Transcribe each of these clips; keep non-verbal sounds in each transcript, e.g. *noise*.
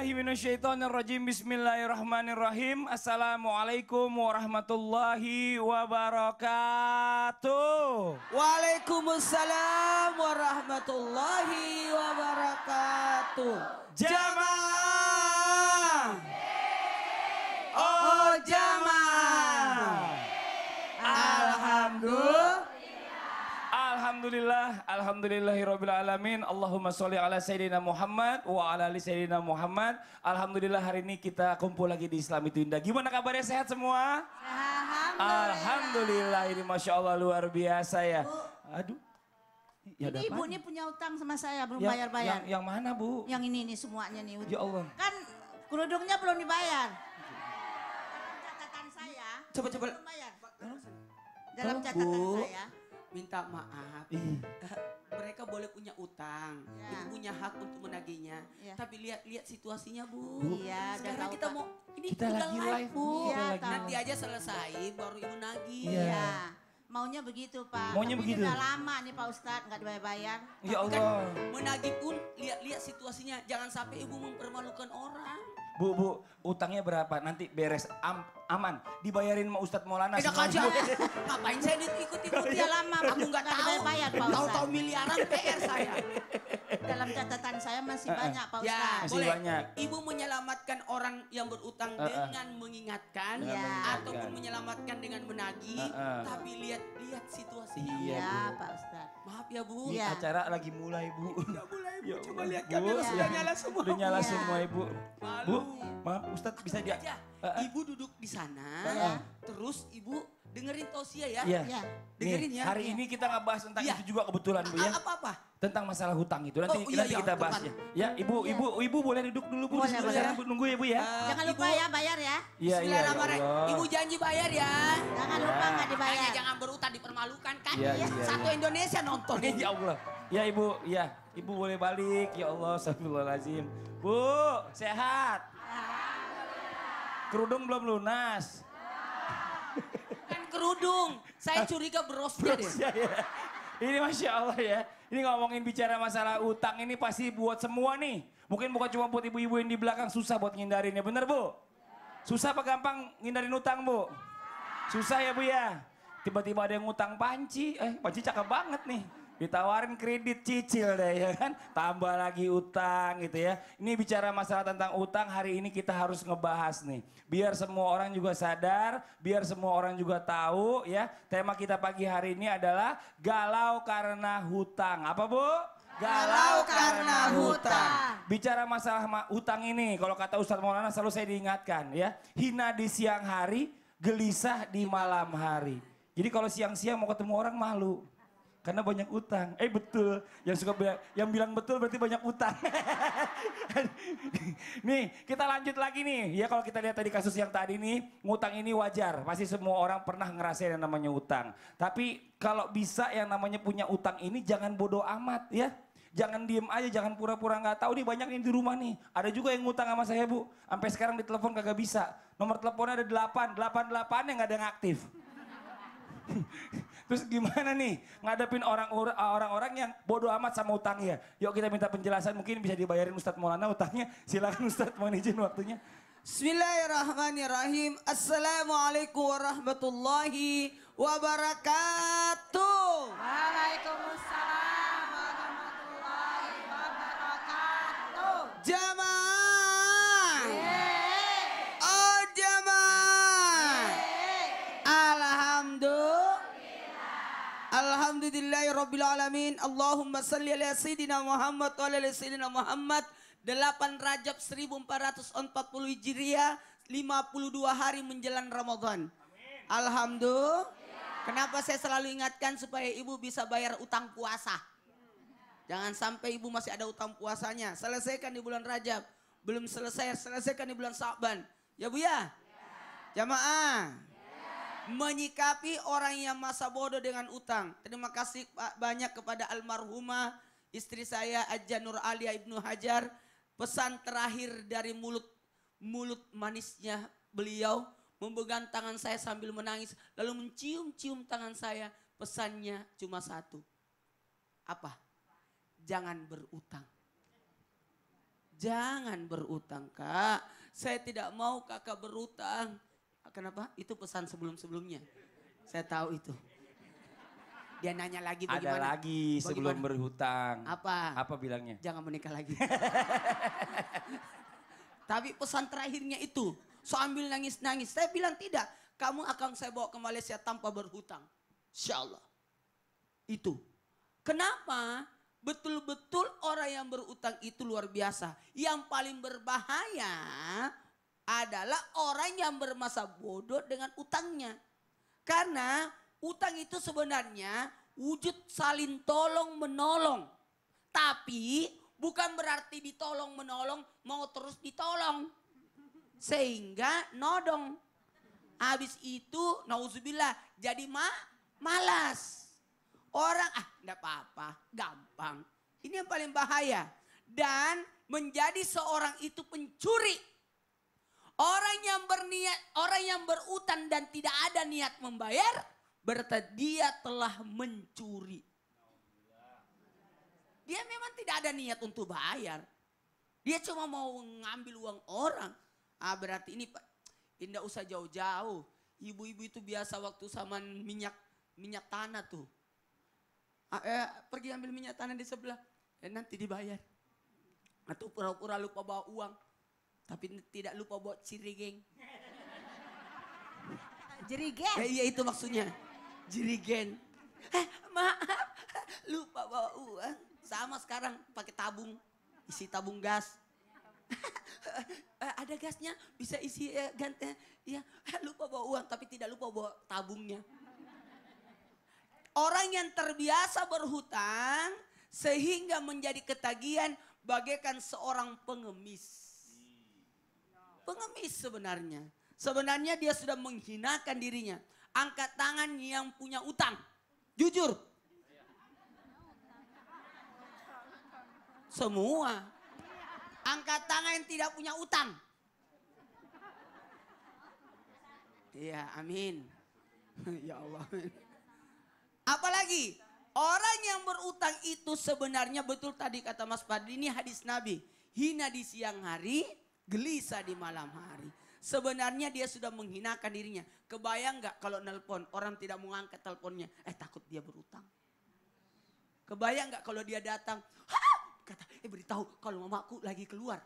billahi minasyaitonir rajim. Bismillahirrahmanirrahim. Assalamualaikum warahmatullahi wabarakatuh. Waalaikumsalam warahmatullahi wabarakatuh. Jamaah. Oh jamaah. Alhamdulillah. Alhamdulillah, alhamdulillahirabbil Allahumma sholli ala sayyidina Muhammad wa ala ali sayyidina Muhammad. Alhamdulillah hari ini kita kumpul lagi di Islam itu indah. Gimana kabarnya sehat semua? Alhamdulillah. Alhamdulillah ini Masya Allah luar biasa ya. Bu. Aduh. Ya ini ibu ini punya utang sama saya belum bayar-bayar. Yang, yang, yang mana bu? Yang ini nih semuanya nih. Ya Allah. Kan kerudungnya belum dibayar. Dalam catatan saya. Coba-coba. Dalam catatan saya minta maaf. Iya. Eh, mereka boleh punya utang, ya. itu punya hak untuk menagihnya. Ya. Tapi lihat-lihat situasinya bu. Iya. Sekarang kita mau ini kita lagi live bu. Ya, Nanti aja selesai baru ibu nagih. Iya. Ya. Maunya begitu Pak. Maunya Tapi begitu. Sudah lama nih Pak Ustadz nggak dibayar. Ya kan Allah. Kan, menagih pun lihat-lihat situasinya. Jangan sampai ibu mempermalukan orang. Bu, bu, utangnya berapa? Nanti beres am, aman. Dibayarin sama Ustadz Maulana. Enak aja. Ngapain saya ikut-ikut dia lama. Kamu gak tahu. Bayar, Tahu-tahu miliaran PR saya. Dalam catatan saya masih banyak Pak Ya, Ustaz. Boleh. banyak. Ibu menyelamatkan orang yang berutang uh, uh. dengan mengingatkan ya. ataupun menyelamatkan dengan menagih, uh, uh. tapi lihat-lihat situasinya. Iya, ya, Pak Ustaz. Maaf ya, Bu. Ya. Acara lagi mulai, Bu. Udah iya, mulai, Bu. *laughs* Ya, Coba lihat kamera ya. sudah nyala semua. Sudah nyala ya. semua, Ibu. Malu. Bu, maaf Ustaz bisa dia. Ibu duduk di sana, uh, uh. terus Ibu dengerin Tosia ya. Yeah. Yeah. Dengerin Nih, ya. Hari iya. ini kita nggak bahas tentang yeah. itu juga kebetulan Bu ya. Apa-apa tentang masalah hutang itu nanti, oh, iya, nanti iya, kita bahas ya. ya, Ibu, iya. Ibu, Ibu boleh duduk dulu Bu. Boleh, boleh. Ya. Nunggu ya Bu ya. Uh, eh, Jangan lupa ibu, ya bayar ya. Iya, iya. Ya Ibu janji bayar ya. Jangan ya. lupa nggak dibayar. jangan berutang dipermalukan kan. Iya, ya. iya, Satu iya. Indonesia nonton. *laughs* ya Allah. Ya Ibu, ya. Ibu boleh balik. Ya Allah, lazim Bu, sehat. Kerudung belum lunas. Kan kerudung. Saya curiga brosnya. Bros, Ya, ya. Ini Masya Allah ya. Ini ngomongin bicara masalah utang ini pasti buat semua nih. Mungkin bukan cuma buat ibu-ibu yang di belakang susah buat ngindarin ya, bener Bu? Susah apa gampang ngindarin utang Bu? Susah ya Bu ya? Tiba-tiba ada yang utang panci, eh panci cakep banget nih. Ditawarin kredit cicil deh ya kan. Tambah lagi utang gitu ya. Ini bicara masalah tentang utang hari ini kita harus ngebahas nih. Biar semua orang juga sadar, biar semua orang juga tahu ya. Tema kita pagi hari ini adalah galau karena hutang. Apa Bu? Galau karena hutang. Bicara masalah utang ini, kalau kata Ustadz Maulana selalu saya diingatkan ya. Hina di siang hari, gelisah di malam hari. Jadi kalau siang-siang mau ketemu orang malu. Karena banyak utang. Eh betul. Yang suka bilang, yang bilang betul berarti banyak utang. *laughs* nih, kita lanjut lagi nih. Ya kalau kita lihat tadi kasus yang tadi nih, ngutang ini wajar. Pasti semua orang pernah ngerasain yang namanya utang. Tapi kalau bisa yang namanya punya utang ini jangan bodoh amat ya. Jangan diem aja, jangan pura-pura nggak -pura tahu nih banyak yang di rumah nih. Ada juga yang ngutang sama saya bu, sampai sekarang ditelepon kagak bisa. Nomor teleponnya ada 8, delapan delapan yang nggak ada yang aktif. *laughs* Terus gimana nih ngadepin eh, orang-orang yang bodoh amat sama utangnya? Yuk kita minta penjelasan mungkin bisa dibayarin Ustadz Maulana utangnya. *laughs* Silakan Ustadz mohon izin waktunya. Bismillahirrahmanirrahim. Assalamualaikum warahmatullahi wabarakatuh. Waalaikumsalam. rabbil alamin. Allahumma salli ala sayyidina Muhammad wa ala sayyidina Muhammad. 8 Rajab 1440 Hijriah, 52 hari menjelang Ramadan. Alhamdulillah. Ya. Kenapa saya selalu ingatkan supaya ibu bisa bayar utang puasa. Jangan sampai ibu masih ada utang puasanya. Selesaikan di bulan Rajab. Belum selesai, selesaikan di bulan Sa'ban. Ya Bu ya? ya menyikapi orang yang masa bodoh dengan utang. Terima kasih banyak kepada almarhumah istri saya Aja Nur Alia Ibnu Hajar. Pesan terakhir dari mulut mulut manisnya beliau memegang tangan saya sambil menangis lalu mencium-cium tangan saya. Pesannya cuma satu. Apa? Jangan berutang. Jangan berutang, Kak. Saya tidak mau Kakak berutang Kenapa? Itu pesan sebelum-sebelumnya. Saya tahu itu. Dia nanya lagi bagaimana? Ada lagi bagaimana? sebelum berhutang. Apa? Apa bilangnya? Jangan menikah lagi. *laughs* Tapi pesan terakhirnya itu, sambil nangis-nangis. Saya bilang tidak, kamu akan saya bawa ke Malaysia tanpa berhutang. Insya Allah. Itu. Kenapa? Betul-betul orang yang berhutang itu luar biasa. Yang paling berbahaya adalah orang yang bermasa bodoh dengan utangnya. Karena utang itu sebenarnya wujud saling tolong menolong. Tapi bukan berarti ditolong menolong mau terus ditolong. Sehingga nodong. Habis itu nauzubillah jadi ma malas. Orang ah enggak apa-apa, gampang. Ini yang paling bahaya. Dan menjadi seorang itu pencuri Orang yang berniat, orang yang berutang dan tidak ada niat membayar, berarti dia telah mencuri. Dia memang tidak ada niat untuk bayar. Dia cuma mau ngambil uang orang. Ah berarti ini Pak, tidak usah jauh-jauh. Ibu-ibu itu biasa waktu sama minyak minyak tanah tuh. Ah, eh, pergi ambil minyak tanah di sebelah, eh, nanti dibayar. Atau pura-pura lupa bawa uang tapi tidak lupa buat geng, Jerigen. Ya, iya itu maksudnya. Jerigen. Eh, maaf, lupa bawa uang. Sama sekarang pakai tabung, isi tabung gas. Eh, ada gasnya, bisa isi eh, ganti. Eh, ya, lupa bawa uang tapi tidak lupa bawa tabungnya. Orang yang terbiasa berhutang sehingga menjadi ketagihan bagaikan seorang pengemis pengemis sebenarnya. Sebenarnya dia sudah menghinakan dirinya. Angkat tangan yang punya utang. Jujur. Semua. Angkat tangan yang tidak punya utang. Iya, amin. *laughs* ya Allah. Apalagi orang yang berutang itu sebenarnya betul tadi kata Mas fadli ini hadis Nabi. Hina di siang hari, gelisah di malam hari. Sebenarnya dia sudah menghinakan dirinya. Kebayang nggak kalau nelpon orang tidak mau angkat teleponnya, eh takut dia berutang. Kebayang nggak kalau dia datang, Hah! kata, eh beritahu kalau mamaku lagi keluar.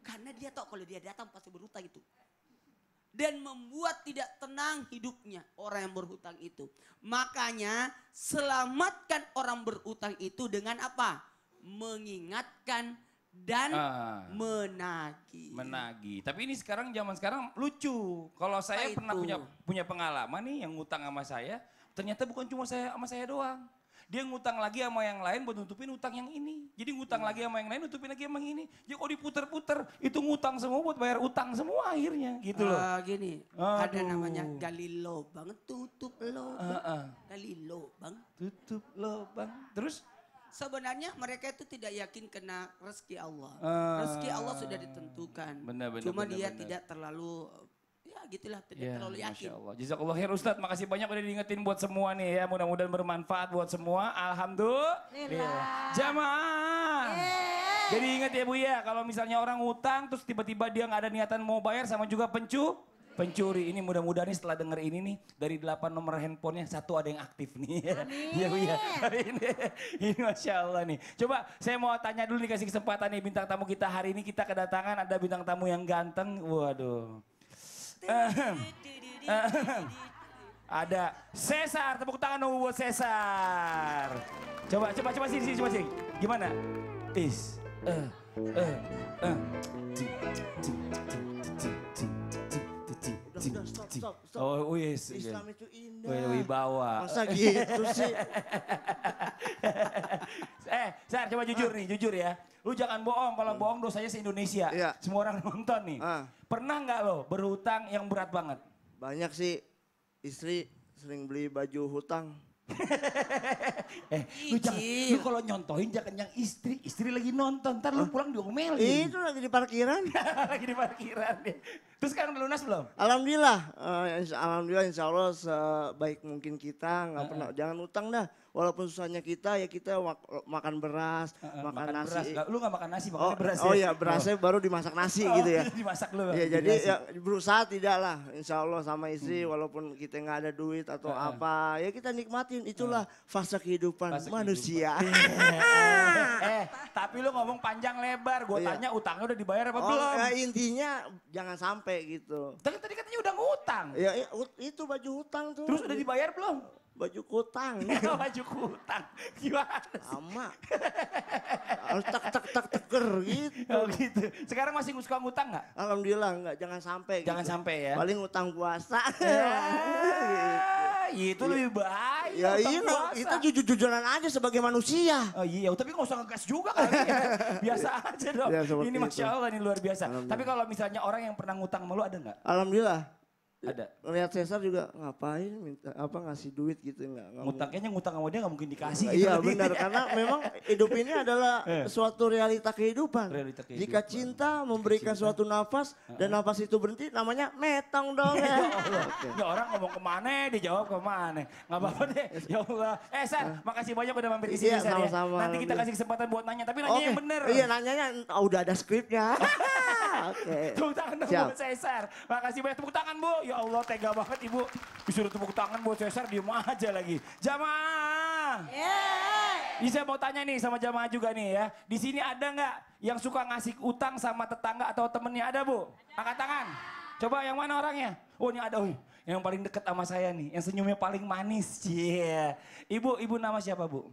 Karena dia tahu kalau dia datang pasti berutang itu dan membuat tidak tenang hidupnya orang yang berhutang itu. Makanya selamatkan orang berhutang itu dengan apa? Mengingatkan dan uh, ah. menagi Menagih. Tapi ini sekarang zaman sekarang lucu. Kalau saya Apa pernah punya punya pengalaman nih yang ngutang sama saya, ternyata bukan cuma saya sama saya doang. Dia ngutang lagi sama yang lain buat nutupin utang yang ini. Jadi ngutang hmm. lagi sama yang lain nutupin lagi sama yang ini. Jadi kok diputer-puter itu ngutang semua buat bayar utang semua akhirnya gitu loh. Uh, gini, Aduh. ada namanya gali lobang tutup lobang Uh, uh. Gali lubang, tutup lobang Terus Sebenarnya mereka itu tidak yakin kena rezeki Allah. Uh, rezeki Allah sudah ditentukan. Benar, benar, Cuma benar, dia benar. tidak terlalu ya gitulah tidak ya, terlalu yakin. Masya Allah. Jazakallah khair Ustaz, makasih banyak udah diingetin buat semua nih ya. Mudah-mudahan bermanfaat buat semua. Alhamdulillah. Jamaah. Jadi ingat ya Bu ya, kalau misalnya orang utang terus tiba-tiba dia nggak ada niatan mau bayar sama juga pencu pencuri ini mudah-mudahan nih setelah denger ini nih dari delapan nomor handphonenya satu ada yang aktif nih. Iya *laughs* iya. *laughs* Ini ini masya Allah nih. Coba saya mau tanya dulu nih kasih kesempatan nih bintang tamu kita hari ini kita kedatangan ada bintang tamu yang ganteng. Waduh. *laughs* ada Cesar tepuk tangan dong buat Cesar. Coba coba coba sini sini coba sini. Gimana? Is. Uh, uh, uh, Cik, stop, stop, stop. Oh, wis. Oh, Islam itu indah. Wih, wibawa. Masa *laughs* gitu sih? *laughs* eh, Sar, coba jujur ah. nih, jujur ya. Lu jangan bohong, kalau hmm. bohong dosanya se-Indonesia. Iya. Semua orang *laughs* nonton nih. Ah. Pernah nggak lo berhutang yang berat banget? Banyak sih, istri sering beli baju hutang. eh, lu jangan, lu kalau nyontohin jangan yang istri, istri lagi nonton, ntar lu pulang diomelin. Itu lagi di parkiran. lagi di parkiran ya. Terus sekarang lunas belum? Alhamdulillah, uh, alhamdulillah insya Allah sebaik mungkin kita nggak uh -uh. pernah jangan utang dah. Walaupun susahnya kita ya kita makan beras, uh -uh, makan, makan nasi. Beras. Lu nggak makan nasi, makan oh, beras. Oh ya? Oh iya, berasnya oh. baru dimasak nasi gitu oh, gitu ya. *laughs* dimasak lu. Ya jadi ya, berusaha tidak lah, insya Allah sama istri hmm. walaupun kita nggak ada duit atau uh -uh. apa ya kita nikmatin itulah uh. fase kehidupan fase manusia. Kehidupan. *laughs* Eh, eh tapi lu ngomong panjang lebar, gue oh, iya. tanya utangnya udah dibayar apa oh, belum? Ya, intinya jangan sampai sate gitu. Tapi tadi katanya udah ngutang. Ya, ya itu baju hutang tuh. Terus udah dibayar belum? Baju kutang. *laughs* baju kutang. Gimana sih? Sama. Harus tak tak tak teker gitu. Oh gitu. Sekarang masih suka ngutang nggak? Alhamdulillah nggak. Jangan sampai. Jangan gitu. sampai ya. Paling utang puasa. Ya. *laughs* gitu itu iya. ya. lebih baik. Ya iya, itu itu jujur-jujuran aja sebagai manusia. Oh iya, oh, tapi nggak usah ngegas juga kali ya. *laughs* Biasa aja dong. Ya, ini Masya Allah, ini luar biasa. Tapi kalau misalnya orang yang pernah ngutang sama lu ada nggak? Alhamdulillah ada lihat Cesar juga ngapain minta apa ngasih duit gitu nggak ngutang kayaknya ngutang sama dia nggak mungkin dikasih iya, gitu iya *laughs* benar karena memang hidup ini adalah *laughs* eh. suatu realita kehidupan realita kehidupan jika cinta memberikan cinta. suatu nafas dan nafas itu berhenti namanya metong dong *laughs* ya, ya, ya orang ngomong kemana dijawab kemana nggak apa-apa deh ya Allah eh Sar makasih banyak udah mampir di iya, sini iya, sama -sama, ya. nanti kita kasih kesempatan buat nanya tapi nanya okay. yang bener iya nanya udah ada skripnya Okay. *laughs* Tepuk tangan dong Siap. buat Cesar. Makasih banyak tepuk tangan Bu. Ya Allah tega banget Ibu. Disuruh tepuk tangan buat Cesar diem aja lagi. Jamaah. Yeah. Ini saya mau tanya nih sama jamaah juga nih ya. Di sini ada nggak yang suka ngasih utang sama tetangga atau temennya ada Bu? Ada. Angkat tangan. Coba yang mana orangnya? Oh ini ada, oh, yang paling deket sama saya nih, yang senyumnya paling manis. Cie. Iya. Yeah. Ibu, ibu nama siapa Bu?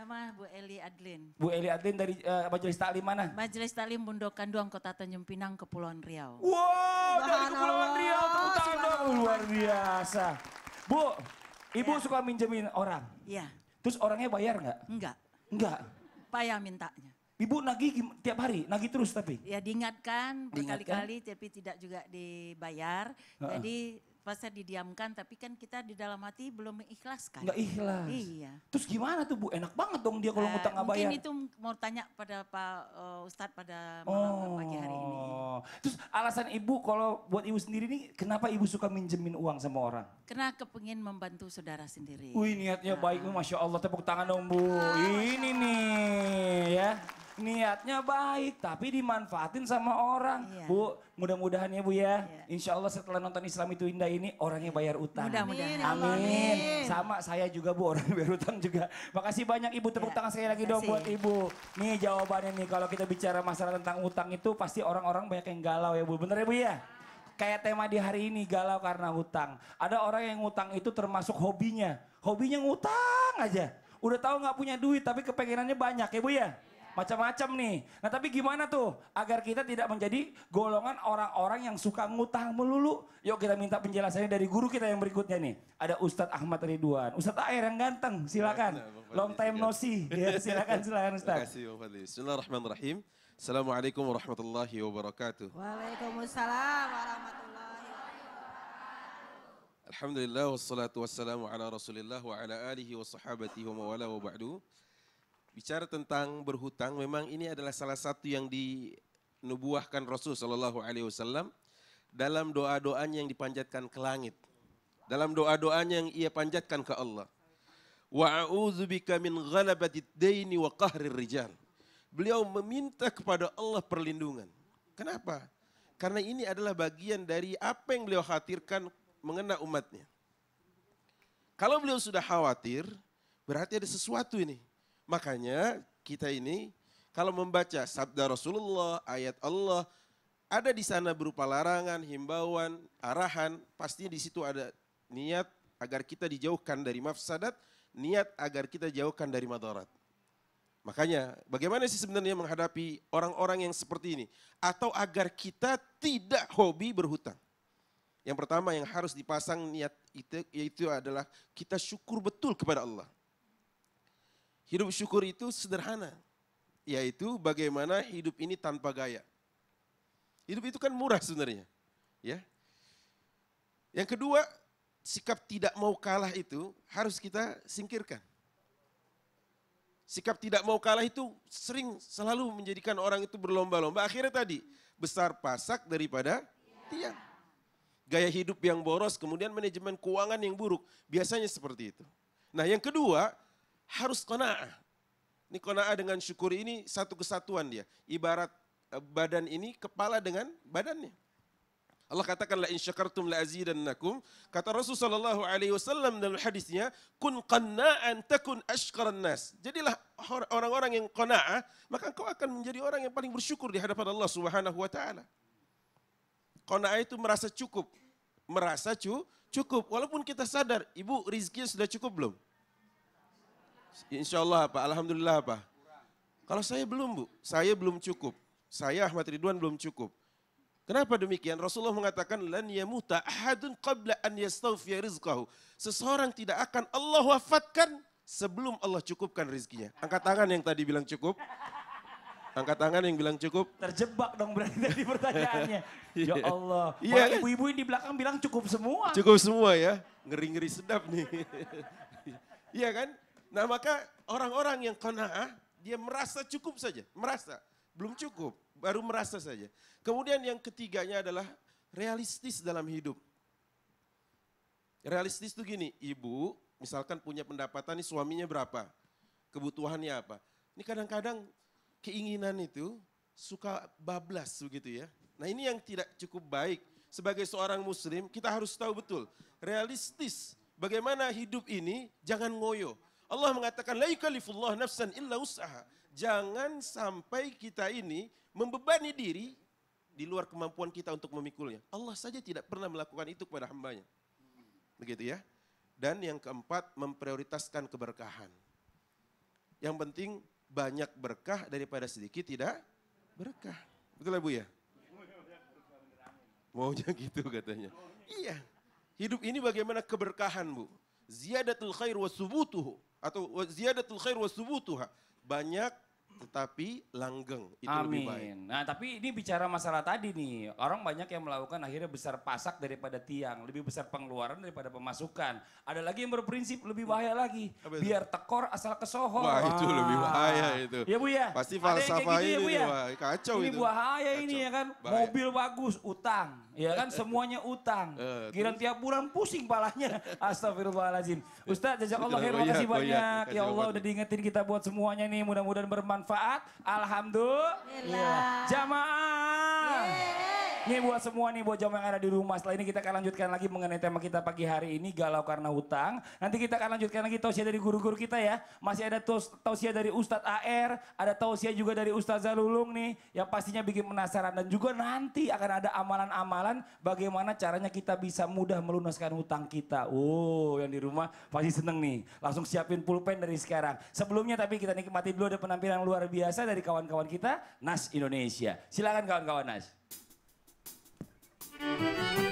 Nama Bu Eli Adlin. Bu Eli Adlin dari uh, Majelis Taklim mana? Majelis Taklim Bundokan Duang Kota Tanjung Pinang Kepulauan Riau. Wow, dari Kepulauan Riau tepuk tangan luar biasa. Bu, Ibu ya. suka minjemin orang? Iya. Terus orangnya bayar nggak? Enggak. Enggak. Payah mintanya. Ibu nagih tiap hari, nagih terus tapi? Ya diingatkan, diingatkan. berkali-kali tapi tidak juga dibayar. Uh -uh. Jadi puasa didiamkan tapi kan kita di dalam hati belum mengikhlaskan. Enggak ikhlas. Iya. Terus gimana tuh Bu? Enak banget dong dia kalau uh, ngutang nggak bayar. Mungkin itu mau tanya pada Pak uh, Ustadz pada malam oh. pagi hari ini. Terus alasan Ibu kalau buat Ibu sendiri nih kenapa Ibu suka minjemin uang sama orang? Karena kepengin membantu saudara sendiri. Wih niatnya uh. baik ah. Masya Allah. Tepuk tangan dong Bu. Oh, ini nih ya niatnya baik tapi dimanfaatin sama orang. Iya. Bu, mudah-mudahan ya Bu ya. Iya. Insya Allah setelah nonton Islam itu indah ini orangnya bayar utang. Mudah-mudahan. Amin. Amin. Sama saya juga Bu orang bayar utang juga. Makasih banyak Ibu tepuk ya. tangan sekali lagi dong buat Ibu. Nih jawabannya nih kalau kita bicara masalah tentang utang itu pasti orang-orang banyak yang galau ya Bu. Bener ya Bu ya? Kayak tema di hari ini galau karena utang. Ada orang yang utang itu termasuk hobinya. Hobinya ngutang aja. Udah tahu nggak punya duit tapi kepengenannya banyak ya Bu ya? macam-macam nih. Nah tapi gimana tuh agar kita tidak menjadi golongan orang-orang yang suka ngutang melulu. Yuk kita minta penjelasannya dari guru kita yang berikutnya nih. Ada Ustadz Ahmad Ridwan. Ustadz Air ah, yang ganteng, silakan. Nah, Long time iya. no see. *laughs* Ya, silakan, silakan Ustadz. Terima kasih Bapak Fadli. Bismillahirrahmanirrahim. Assalamualaikum warahmatullahi wabarakatuh. Waalaikumsalam warahmatullahi wabarakatuh. Alhamdulillah wassalatu wassalamu ala rasulillah wa ala alihi wa sahabatihi wa mawala wa ba'du bicara tentang berhutang, memang ini adalah salah satu yang dinubuahkan Rasul Shallallahu Alaihi Wasallam dalam doa-doanya yang dipanjatkan ke langit, dalam doa-doanya yang ia panjatkan ke Allah. Wa a'udzubika min ghalabatid daini wa qahrir rijal. Beliau meminta kepada Allah perlindungan. Kenapa? Karena ini adalah bagian dari apa yang beliau khawatirkan mengenai umatnya. Kalau beliau sudah khawatir, berarti ada sesuatu ini Makanya kita ini kalau membaca sabda Rasulullah, ayat Allah, ada di sana berupa larangan, himbauan, arahan, pasti di situ ada niat agar kita dijauhkan dari mafsadat, niat agar kita jauhkan dari madarat. Makanya bagaimana sih sebenarnya menghadapi orang-orang yang seperti ini? Atau agar kita tidak hobi berhutang. Yang pertama yang harus dipasang niat itu, yaitu adalah kita syukur betul kepada Allah. Hidup syukur itu sederhana, yaitu bagaimana hidup ini tanpa gaya. Hidup itu kan murah sebenarnya, ya. Yang kedua, sikap tidak mau kalah itu harus kita singkirkan. Sikap tidak mau kalah itu sering selalu menjadikan orang itu berlomba-lomba. Akhirnya tadi, besar pasak daripada tiang. Gaya hidup yang boros, kemudian manajemen keuangan yang buruk. Biasanya seperti itu. Nah yang kedua, harus kona'ah. Ini kona'ah dengan syukur ini satu kesatuan dia. Ibarat eh, badan ini kepala dengan badannya. Allah katakan la in la azidannakum. Kata Rasul sallallahu alaihi wasallam dalam hadisnya, kun qana'an takun ashkaran nas. Jadilah orang-orang yang qanaah, maka kau akan menjadi orang yang paling bersyukur di hadapan Allah Subhanahu wa taala. Qanaah itu merasa cukup, merasa cu, cukup walaupun kita sadar, Ibu rizkinya sudah cukup belum? Insya Allah apa? Alhamdulillah apa? Kalau saya belum bu, saya belum cukup. Saya Ahmad Ridwan belum cukup. Kenapa demikian? Rasulullah mengatakan lan yamuta ahadun qabla an yastawfiya rizqahu. Seseorang tidak akan Allah wafatkan sebelum Allah cukupkan rizkinya. Angkat tangan yang tadi bilang cukup. Angkat tangan yang bilang cukup. Terjebak dong berarti *laughs* dari pertanyaannya. *laughs* ya iya. Allah. Iya. Kan? Ibu-ibu yang di belakang bilang cukup semua. Cukup semua ya. Ngeri-ngeri sedap nih. *laughs* Iya kan? Nah maka orang-orang yang kona'ah, dia merasa cukup saja, merasa. Belum cukup, baru merasa saja. Kemudian yang ketiganya adalah realistis dalam hidup. Realistis itu gini, ibu misalkan punya pendapatan nih suaminya berapa, kebutuhannya apa. Ini kadang-kadang keinginan itu suka bablas begitu ya. Nah ini yang tidak cukup baik. Sebagai seorang muslim kita harus tahu betul, realistis bagaimana hidup ini jangan ngoyo. Allah mengatakan la yukallifullah nafsan illa usaha. Jangan sampai kita ini membebani diri di luar kemampuan kita untuk memikulnya. Allah saja tidak pernah melakukan itu kepada hambanya. Begitu ya. Dan yang keempat, memprioritaskan keberkahan. Yang penting banyak berkah daripada sedikit tidak berkah. Betul ya Bu ya? Maunya gitu katanya. Iya. Hidup ini bagaimana keberkahan Bu. Ziyadatul khair wa subutuhu atau ziyadatul khair wa subutuha. Banyak tetapi langgeng itu Amin. lebih baik. Nah, tapi ini bicara masalah tadi nih. Orang banyak yang melakukan akhirnya besar pasak daripada tiang, lebih besar pengeluaran daripada pemasukan. Ada lagi yang berprinsip lebih bahaya lagi. Biar tekor asal kesohor. Wah, itu ah. lebih bahaya itu. Ya Bu ya. Pasti falsafah gitu, ya, Bu, ya? ini, kacau ini itu. Ini bahaya ini ya kan. Bahaya. Mobil bagus, utang ya kan semuanya utang. Uh, eh, Kira tiap bulan pusing palanya. *laughs* Astagfirullahaladzim. Ustaz, jazakallah iya, kasih iya, makasih iya, ya, banyak. Ya Allah udah diingetin kita buat semuanya nih. Mudah-mudahan bermanfaat. Alhamdulillah. Jamaah. Yeah. Ini buat semua nih buat bojong yang ada di rumah. Setelah ini kita akan lanjutkan lagi mengenai tema kita pagi hari ini galau karena hutang. Nanti kita akan lanjutkan lagi tausiah dari guru-guru kita ya. Masih ada tausiah dari Ustadz AR, ada tausiah juga dari Ustadz Zalulung nih yang pastinya bikin penasaran dan juga nanti akan ada amalan-amalan bagaimana caranya kita bisa mudah melunaskan hutang kita. Oh, yang di rumah pasti seneng nih. Langsung siapin pulpen dari sekarang. Sebelumnya tapi kita nikmati dulu ada penampilan luar biasa dari kawan-kawan kita Nas Indonesia. Silakan kawan-kawan Nas. Música